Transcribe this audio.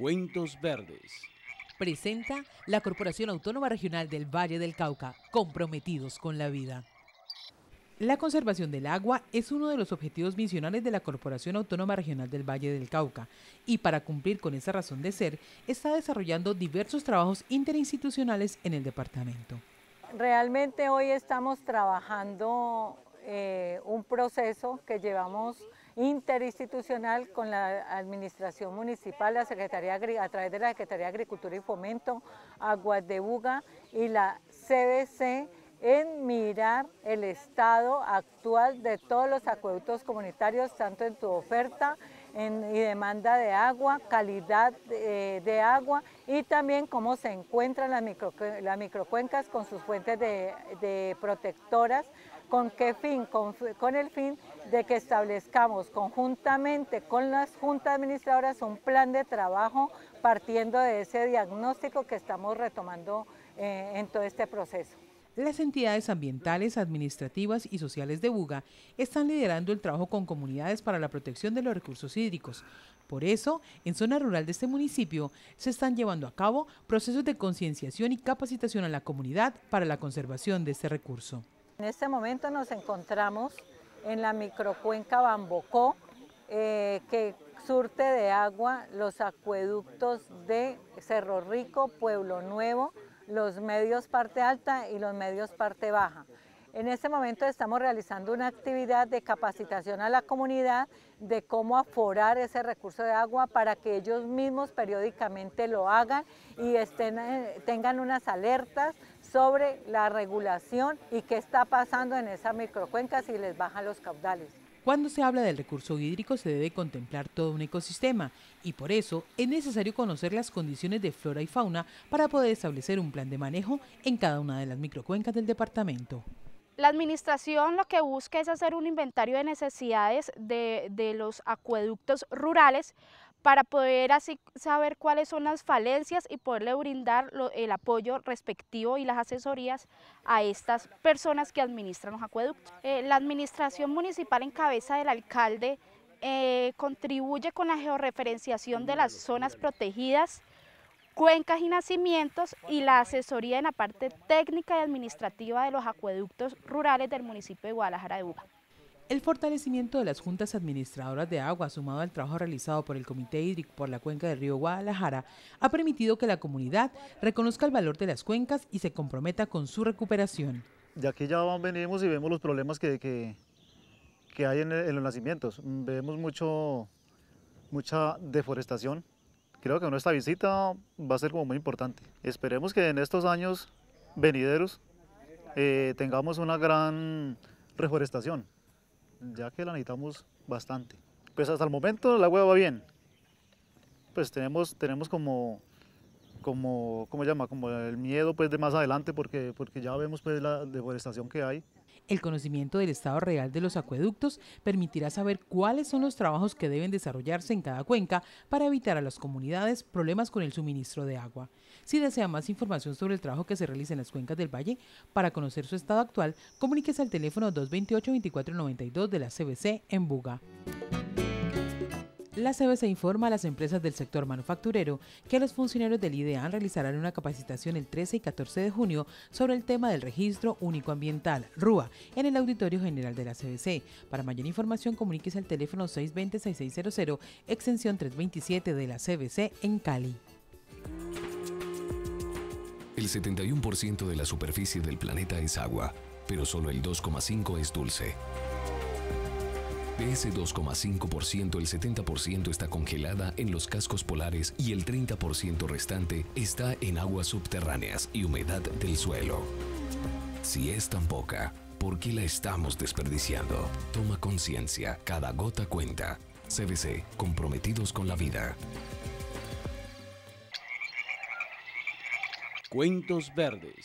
Cuentos Verdes. Presenta la Corporación Autónoma Regional del Valle del Cauca, comprometidos con la vida. La conservación del agua es uno de los objetivos misionales de la Corporación Autónoma Regional del Valle del Cauca y para cumplir con esa razón de ser está desarrollando diversos trabajos interinstitucionales en el departamento. Realmente hoy estamos trabajando eh, un proceso que llevamos interinstitucional con la Administración Municipal, la Secretaría a través de la Secretaría de Agricultura y Fomento, Aguas de Buga y la CBC en mirar el estado actual de todos los acueductos comunitarios, tanto en su oferta y demanda de agua, calidad eh, de, agua y también cómo se encuentran las, microcuencas con sus fuentes de, protectoras ¿Con qué fin? Con, el fin de que establezcamos conjuntamente con las juntas administradoras un plan de trabajo partiendo de ese diagnóstico que estamos retomando eh, en todo este proceso. Las entidades ambientales, administrativas y sociales de Buga están liderando el trabajo con comunidades para la protección de los recursos hídricos. Por eso, en zona rural de este municipio se están llevando a cabo procesos de concienciación y capacitación a la comunidad para la conservación de este recurso. En este momento nos encontramos en la microcuenca Bambocó, eh, que surte de agua los acueductos de Cerro Rico, Pueblo Nuevo, los medios parte alta y los medios parte baja. En este momento estamos realizando una actividad de capacitación a la comunidad de cómo aforar ese recurso de agua para que ellos mismos periódicamente lo hagan y eh, tengan unas alertas sobre la regulación y qué está pasando en esa microcuenca si les bajan los caudales. Cuando se habla del recurso hídrico se debe contemplar todo un ecosistema y por eso es necesario conocer las condiciones de flora y fauna para poder establecer un plan de manejo en cada una de las microcuencas del departamento. La administración lo que busca es hacer un inventario de necesidades de, de los acueductos rurales para poder así saber cuáles son las falencias y poderle brindar el apoyo respectivo y las asesorías a estas personas que administran los acueductos. Eh, la administración municipal en cabeza del alcalde eh, contribuye con la georreferenciación de las zonas protegidas, cuencas y nacimientos y la asesoría en la parte técnica y administrativa de los acueductos rurales del municipio de Guadalajara de Uba. El fortalecimiento de las juntas administradoras de agua, sumado al trabajo realizado por el Comité Hídrico por la cuenca del río Guadalajara, ha permitido que la comunidad reconozca el valor de las cuencas y se comprometa con su recuperación. De aquí ya venimos y vemos los problemas que, hay en, los nacimientos. Vemos mucho, mucha deforestación. Creo que nuestra visita va a ser como muy importante. Esperemos que en estos años venideros eh, tengamos una gran reforestación ya que la necesitamos bastante. Pues hasta el momento la hueva va bien. Pues tenemos, tenemos como, como, llama? Como el miedo pues de más adelante porque, porque ya vemos pues la deforestación que hay. El conocimiento del estado real de los acueductos permitirá saber cuáles son los trabajos que deben desarrollarse en cada cuenca para evitar a las comunidades problemas con el suministro de agua. Si desea más información sobre el trabajo que se realiza en las cuencas del Valle, para conocer su estado actual, comuníquese al teléfono 228-2492 de la CBC en Buga. La CBC informa a las empresas del sector manufacturero que los funcionarios del IDEAN realizarán una capacitación el 13 y 14 de junio sobre el tema del registro único ambiental, RUA, en el Auditorio General de la CBC. Para mayor información, comuníquese al teléfono 620-6600, extensión 327 de la CBC en Cali. El 71% de la superficie del planeta es agua, pero solo el 2,5% es dulce. De ese 2,5%, el 70% está congelada en los cascos polares y el 30% restante está en aguas subterráneas y humedad del suelo. Si es tan poca, ¿por qué la estamos desperdiciando? Toma conciencia, cada gota cuenta. CBC, comprometidos con la vida. Cuentos Verdes